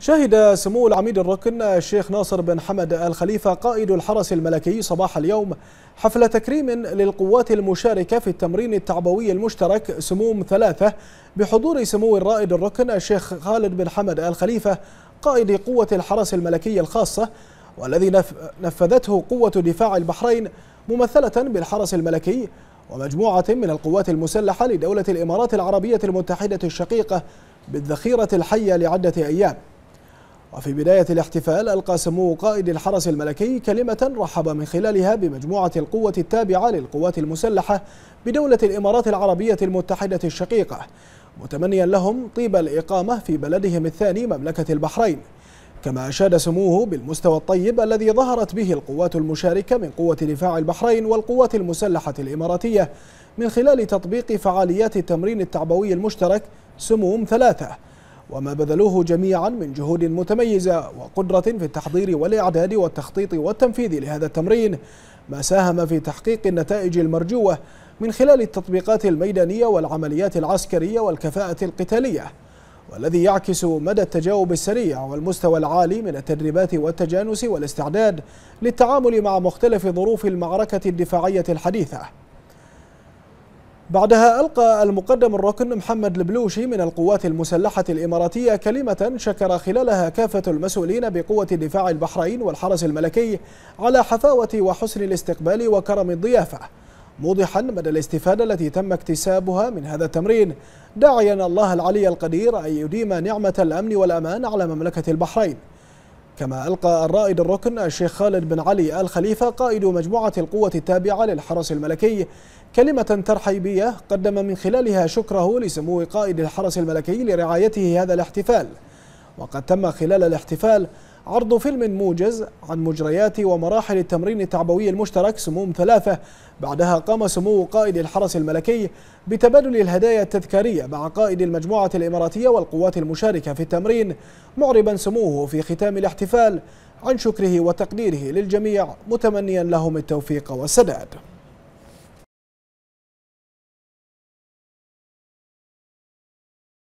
شهد سمو العميد الركن الشيخ ناصر بن حمد الخليفة قائد الحرس الملكي صباح اليوم حفل تكريم للقوات المشاركة في التمرين التعبوي المشترك سموم ثلاثة بحضور سمو الرائد الركن الشيخ خالد بن حمد الخليفة قائد قوة الحرس الملكي الخاصة والذي نفذته قوة دفاع البحرين ممثلة بالحرس الملكي ومجموعة من القوات المسلحة لدولة الإمارات العربية المتحدة الشقيقة بالذخيرة الحية لعدة أيام وفي بداية الاحتفال ألقى سمو قائد الحرس الملكي كلمة رحب من خلالها بمجموعة القوة التابعة للقوات المسلحة بدولة الإمارات العربية المتحدة الشقيقة متمنيا لهم طيب الإقامة في بلدهم الثاني مملكة البحرين كما أشاد سموه بالمستوى الطيب الذي ظهرت به القوات المشاركة من قوة دفاع البحرين والقوات المسلحة الإماراتية من خلال تطبيق فعاليات التمرين التعبوي المشترك سموم ثلاثة وما بذلوه جميعا من جهود متميزة وقدرة في التحضير والإعداد والتخطيط والتنفيذ لهذا التمرين ما ساهم في تحقيق النتائج المرجوة من خلال التطبيقات الميدانية والعمليات العسكرية والكفاءة القتالية والذي يعكس مدى التجاوب السريع والمستوى العالي من التدريبات والتجانس والاستعداد للتعامل مع مختلف ظروف المعركة الدفاعية الحديثة بعدها ألقى المقدم الركن محمد البلوشي من القوات المسلحة الإماراتية كلمة شكر خلالها كافة المسؤولين بقوة دفاع البحرين والحرس الملكي على حفاوة وحسن الاستقبال وكرم الضيافة موضحا مدى الاستفادة التي تم اكتسابها من هذا التمرين داعيا الله العلي القدير أن يديم نعمة الأمن والأمان على مملكة البحرين كما ألقى الرائد الركن الشيخ خالد بن علي آل خليفة قائد مجموعة القوة التابعة للحرس الملكي كلمة ترحيبية قدم من خلالها شكره لسمو قائد الحرس الملكي لرعايته هذا الاحتفال وقد تم خلال الاحتفال عرض فيلم موجز عن مجريات ومراحل التمرين التعبوي المشترك سموم ثلاثة بعدها قام سمو قائد الحرس الملكي بتبادل الهدايا التذكارية مع قائد المجموعة الإماراتية والقوات المشاركة في التمرين معربا سموه في ختام الاحتفال عن شكره وتقديره للجميع متمنيا لهم التوفيق والسداد